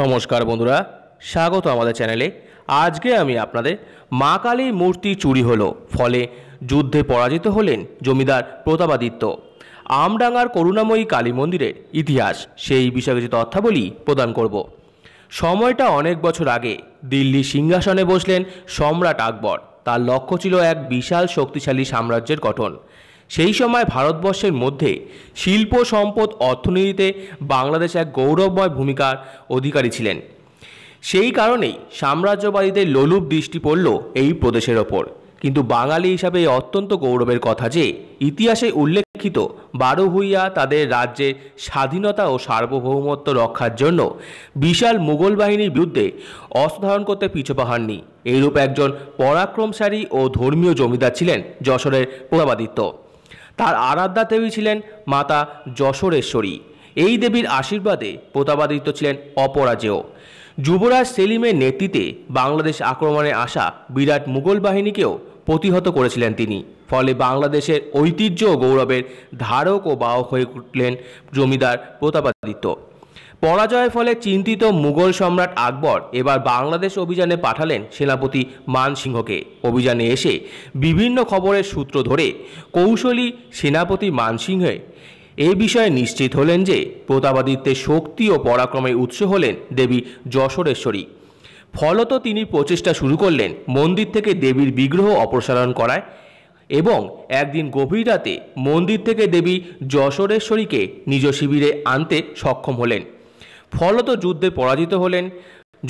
নমস্কার বন্ধুরা স্বাগত আমাদের চ্যানেলে আজকে আমি আপনাদের মা কালীর মূর্তি চুরি হলো ফলে যুদ্ধে পরাজিত হলেন জমিদার প্রতাপাদিত্য আমডাঙ্গার করুণাময়ী কালী মন্দিরের ইতিহাস সেই বিষয়ে কিছু তথ্যাবলি প্রদান করব সময়টা অনেক বছর আগে দিল্লি সিংহাসনে বসলেন সম্রাট আকবর তার লক্ষ্য ছিল এক বিশাল শক্তিশালী সাম্রাজ্যের গঠন সেই সময় ভারতবর্ষের মধ্যে শিল্প সম্পদ অর্থনীতিতে বাংলাদেশ এক গৌরবময় ভূমিকার অধিকারী ছিলেন সেই কারণেই সাম্রাজ্যবাদীদের লোলুপ দৃষ্টি পড়ল এই প্রদেশের ওপর কিন্তু বাঙালি হিসাবে এই অত্যন্ত গৌরবের কথা যে ইতিহাসে উল্লেখিত বারো হইয়া তাদের রাজ্যের স্বাধীনতা ও সার্বভৌমত্ব রক্ষার জন্য বিশাল মুঘল বাহিনীর বিরুদ্ধে অস্ত্র ধারণ করতে পিছু পাহাননি এইরূপ একজন পরাক্রমশালী ও ধর্মীয় জমিদার ছিলেন যশোরের প্রভাবাদিত্য তার আরাধ্যা দেবী ছিলেন মাতা যশোরেশ্বরী এই দেবীর আশীর্বাদে প্রতাপাদিত্য ছিলেন অপরাজেয় যুবরাজ সেলিমের নেতৃত্বে বাংলাদেশ আক্রমণে আসা বিরাট মুঘল বাহিনীকেও প্রতিহত করেছিলেন তিনি ফলে বাংলাদেশের ঐতিহ্য ও গৌরবের ধারক ও বাহক হয়ে উঠলেন জমিদার প্রতাপাদিত্য পরাজয়ের ফলে চিন্তিত মুঘল সম্রাট আকবর এবার বাংলাদেশ অভিযানে পাঠালেন সেনাপতি মানসিংহকে অভিযানে এসে বিভিন্ন খবরের সূত্র ধরে কৌশলী সেনাপতি মানসিংহে এ বিষয়ে নিশ্চিত হলেন যে প্রতাপাদিত্যের শক্তি ও পরাক্রমের উৎস হলেন দেবী যশোরেশ্বরী ফলত তিনি প্রচেষ্টা শুরু করলেন মন্দির থেকে দেবীর বিগ্রহ অপসারণ করায় এবং একদিন গভীর রাতে মন্দির থেকে দেবী যশোরেশ্বরীকে নিজ শিবিরে আনতে সক্ষম হলেন ফলত যুদ্ধে পরাজিত হলেন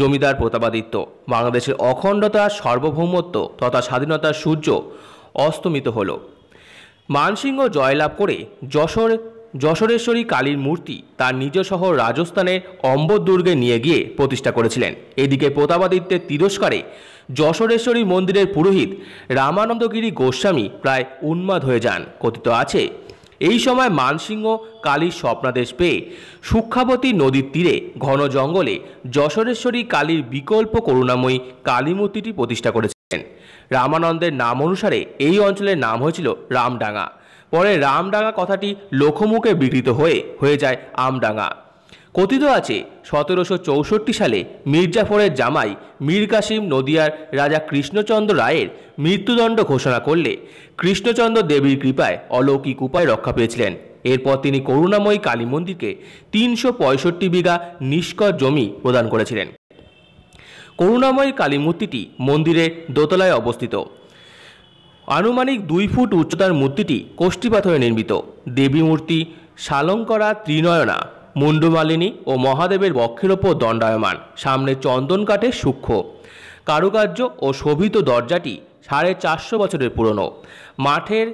জমিদার প্রতাপাদিত্য বাংলাদেশের অখণ্ডতা সার্বভৌমত্ব তথা স্বাধীনতার সূর্য অস্তমিত হল মানসিংহ জয়লাভ করে যশোর যশোরেশ্বরী কালীর মূর্তি তার নিজ শহর রাজস্থানের অম্বদুর্গে নিয়ে গিয়ে প্রতিষ্ঠা করেছিলেন এদিকে প্রতাপাদিত্যের তিরস্কারে যশোরেশ্বরী মন্দিরের পুরোহিত রামানন্দগিরি গোস্বামী প্রায় উন্মাদ হয়ে যান কথিত আছে এই সময় মানসিংহ কালীর স্বপ্নাদেশ পেয়ে সুক্ষাবতী নদীর তীরে ঘন জঙ্গলে যশোরেশ্বরী কালীর বিকল্প করুণাময়ী কালী মূর্তিটি প্রতিষ্ঠা করেছিলেন রামানন্দের নাম অনুসারে এই অঞ্চলের নাম হয়েছিল রামডাঙ্গা পরে রামডাঙ্গা কথাটি লোকমুখে বিকৃত হয়ে হয়ে যায় আমডাঙ্গা কথিত আছে সতেরোশো চৌষট্টি সালে মির্জাফরের জামাই মীর কাসিম নদিয়ার রাজা কৃষ্ণচন্দ্র রায়ের মৃত্যুদণ্ড ঘোষণা করলে কৃষ্ণচন্দ্র দেবীর কৃপায় অলৌকিক উপায় রক্ষা পেয়েছিলেন এরপর তিনি করুণাময়ী কালী মন্দিরকে তিনশো পঁয়ষট্টি বিঘা নিষ্কর জমি প্রদান করেছিলেন করুণাময়ী কালী মূর্তিটি মন্দিরের দোতলায় অবস্থিত আনুমানিক দুই ফুট উচ্চতার মূর্তিটি কষ্টিপাথরে নির্মিত দেবী মূর্তি শালং করা ত্রিনয়না মুন্ডুমালিনী ও মহাদেবের বক্ষের ওপর দণ্ডায়মান সামনে চন্দন কাঠের সূক্ষ্ম কারুকার্য ও শোভিত দরজাটি সাড়ে চারশো বছরের পুরনো মাঠের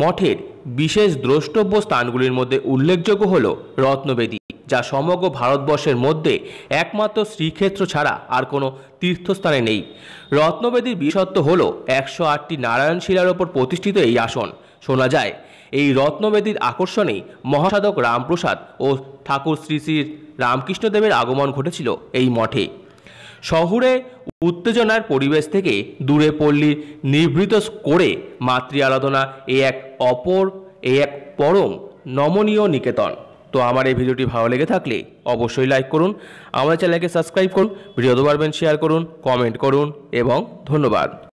মঠের বিশেষ দ্রষ্টব্য স্থানগুলির মধ্যে উল্লেখযোগ্য হল রত্নবেদী যা সমগ্র ভারতবর্ষের মধ্যে একমাত্র শ্রীক্ষেত্র ছাড়া আর কোনো তীর্থস্থানে নেই রত্নবেদীর বিশত্ব হল একশো আটটি নারায়ণ শিলার ওপর প্রতিষ্ঠিত এই আসন শোনা যায় এই রত্নবেদীর আকর্ষণেই মহাসাধক রামপ্রসাদ ও ঠাকুর শ্রী শ্রী রামকৃষ্ণদেবের আগমন ঘটেছিল এই মঠে শহুরে উত্তেজনার পরিবেশ থেকে দূরে পল্লীর নিভৃত করে মাতৃ আরাধনা এ এক অপর এ এক পরম নমনীয় নিকেতন তো আমার এই ভিডিওটি ভালো লেগে থাকলে অবশ্যই লাইক করুন আমার চ্যানেলকে সাবস্ক্রাইব করুন ভিডিও পারবেন শেয়ার করুন কমেন্ট করুন এবং ধন্যবাদ